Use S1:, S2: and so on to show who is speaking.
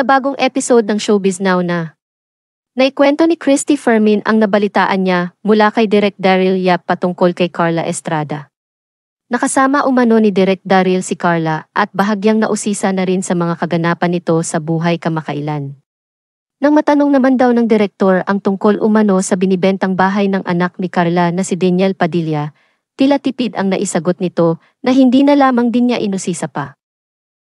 S1: sa bagong episode ng Showbiz Now na. Naikwento ni Christy Fermin ang nabalitaan niya mula kay Direk Daryl Yap patungkol kay Carla Estrada. Nakasama umano ni Direk Daryl si Carla at bahagyang nausisa na rin sa mga kaganapan nito sa buhay kamakailan. Nang matanong naman daw ng direktor ang tungkol umano sa binibentang bahay ng anak ni Carla na si Daniel Padilla, tila tipid ang naisagot nito na hindi na lamang din niya inusisa pa.